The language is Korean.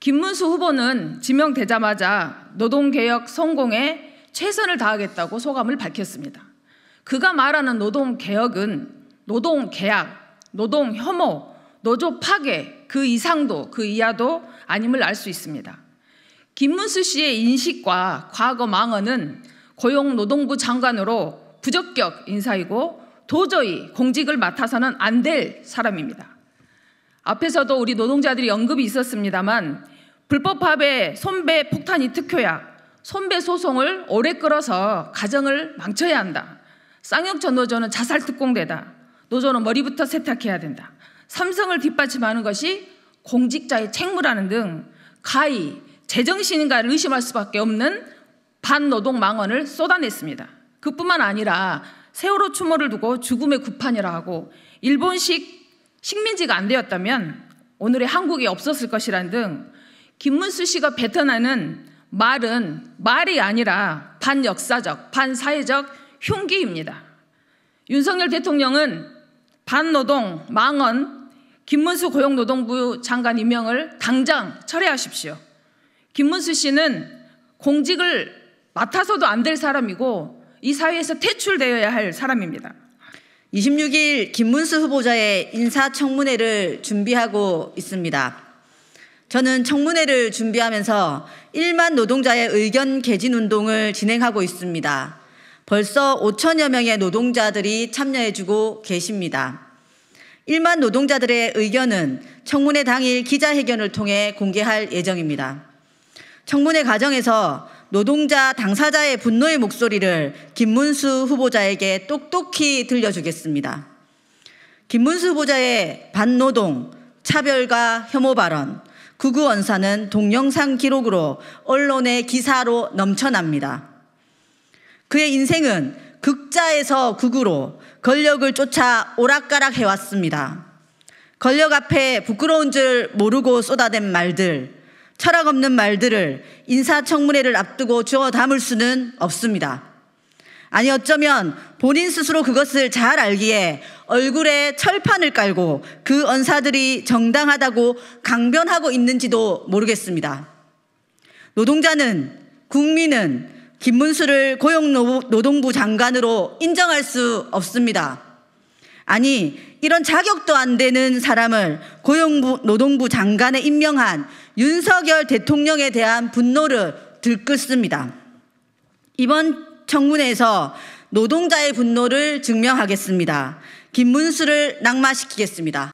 김문수 후보는 지명되자마자 노동개혁 성공에 최선을 다하겠다고 소감을 밝혔습니다. 그가 말하는 노동개혁은 노동계약, 노동혐오, 노조 파괴 그 이상도 그 이하도 아님을 알 수 있습니다. 김문수 씨의 인식과 과거 망언은 고용노동부 장관으로 부적격 인사이고 도저히 공직을 맡아서는 안 될 사람입니다. 앞에서도 우리 노동자들이 언급이 있었습니다만 불법 합의 손배 폭탄이 특효약, 손배 소송을 오래 끌어서 가정을 망쳐야 한다. 쌍용전 노조는 자살 특공대다. 노조는 머리부터 세탁해야 된다. 삼성을 뒷받침하는 것이 공직자의 책무라는 등 가히 제정신인가를 의심할 수밖에 없는 반노동 망언을 쏟아냈습니다. 그뿐만 아니라 세월호 추모를 두고 죽음의 구판이라 하고 일본식 식민지가 안 되었다면 오늘의 한국이 없었을 것이란 등 김문수 씨가 뱉어나는 말은 말이 아니라 반역사적, 반사회적 흉기입니다. 윤석열 대통령은 반노동, 망언, 김문수 고용노동부 장관 임명을 당장 철회하십시오. 김문수 씨는 공직을 맡아서도 안 될 사람이고 이 사회에서 퇴출되어야 할 사람입니다. 26일 김문수 후보자의 인사청문회를 준비하고 있습니다. 저는 청문회를 준비하면서 1만 노동자의 의견 개진 운동을 진행하고 있습니다. 벌써 5천여 명의 노동자들이 참여해주고 계십니다. 1만 노동자들의 의견은 청문회 당일 기자회견을 통해 공개할 예정입니다. 청문회 과정에서 노동자 당사자의 분노의 목소리를 김문수 후보자에게 똑똑히 들려주겠습니다. 김문수 후보자의 반노동, 차별과 혐오 발언, 구구 원사는 동영상 기록으로 언론의 기사로 넘쳐납니다. 그의 인생은 극자에서 극으로 권력을 쫓아 오락가락 해왔습니다. 권력 앞에 부끄러운 줄 모르고 쏟아낸 말들, 철학 없는 말들을 인사청문회를 앞두고 주워 담을 수는 없습니다. 아니 어쩌면 본인 스스로 그것을 잘 알기에 얼굴에 철판을 깔고 그 언사들이 정당하다고 강변하고 있는지도 모르겠습니다. 노동자는 국민은 김문수를 고용노동부 장관으로 인정할 수 없습니다. 아니, 이런 자격도 안 되는 사람을 고용부, 노동부 장관에 임명한 윤석열 대통령에 대한 분노를 들끓습니다. 이번 청문회에서 노동자의 분노를 증명하겠습니다. 김문수를 낙마시키겠습니다.